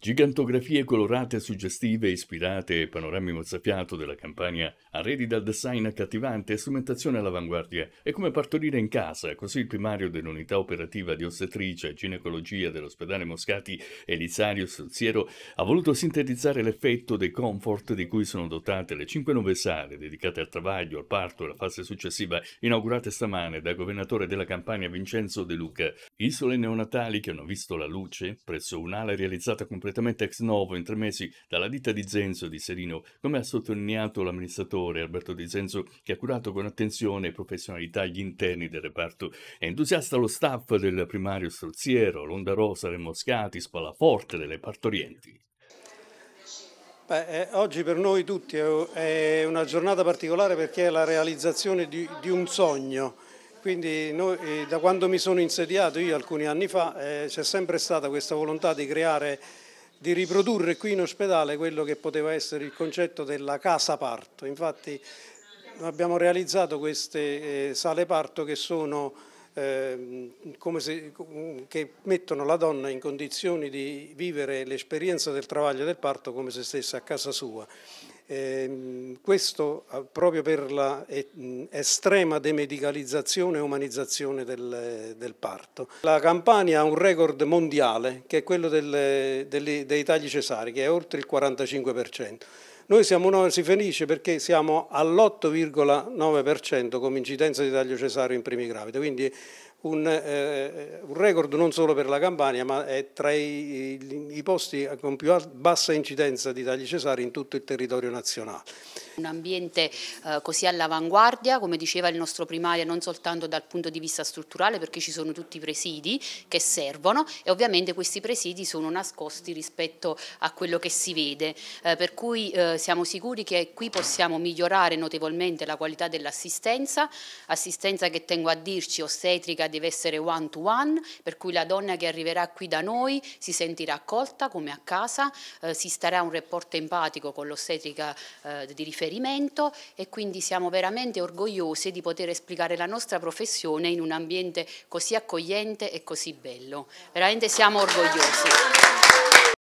Gigantografie colorate, suggestive, ispirate ai panorami mozzafiato della campagna, arredi dal design accattivante e strumentazione all'avanguardia, è come partorire in casa, così il primario dell'unità operativa di ostetricia e ginecologia dell'ospedale Moscati, Elisario Solziero, ha voluto sintetizzare l'effetto dei comfort di cui sono dotate le cinque nuove sale dedicate al travaglio, al parto e alla fase successiva, inaugurate stamane dal governatore della campagna Vincenzo De Luca. Isole neonatali che hanno visto la luce presso un'ala realizzata completamente ex novo in tre mesi dalla ditta di Zenzo di Serino, come ha sottolineato l'amministratore Alberto Di Zenzo, che ha curato con attenzione e professionalità gli interni del reparto. È entusiasta lo staff del primario Struzziero, Londa Rosa, Remoscati, Spalaforte delle partorienti. Beh, eh, oggi per noi tutti è una giornata particolare perché è la realizzazione di, di un sogno quindi noi, eh, da quando mi sono insediato io alcuni anni fa eh, c'è sempre stata questa volontà di creare, di riprodurre qui in ospedale quello che poteva essere il concetto della casa parto. Infatti abbiamo realizzato queste eh, sale parto che sono eh, se, che mettono la donna in condizioni di vivere l'esperienza del travaglio del parto come se stesse a casa sua Ehm, questo eh, proprio per l'estrema eh, demedicalizzazione e umanizzazione del, del, parto. La Campania ha un record mondiale che è quello del, del, dei tagli cesari che è oltre il 45%. Noi siamo uno, si finisce perché siamo all'8,9% come incidenza di taglio cesario in primi gravidi, quindi un, eh, eh, un, record non solo per la Campania, ma è tra i, i posti con più bassa incidenza di tagli cesari in tutto il territorio nazionale. Un ambiente eh, così all'avanguardia, come diceva il nostro primario, non soltanto dal punto di vista strutturale, perché ci sono tutti i presidi che servono e ovviamente questi presidi sono nascosti rispetto a quello che si vede, eh, per cui eh, siamo sicuri che qui possiamo migliorare notevolmente la qualità dell'assistenza, assistenza che tengo a dirci ostetrica, deve essere one to one, per cui la donna che arriverà qui da noi si sentirà accolta come a casa, eh, si starà un rapporto empatico con l'ostetrica eh, di riferimento e quindi siamo veramente orgogliosi di poter esplicare la nostra professione in un ambiente così accogliente e così bello. Veramente siamo orgogliosi.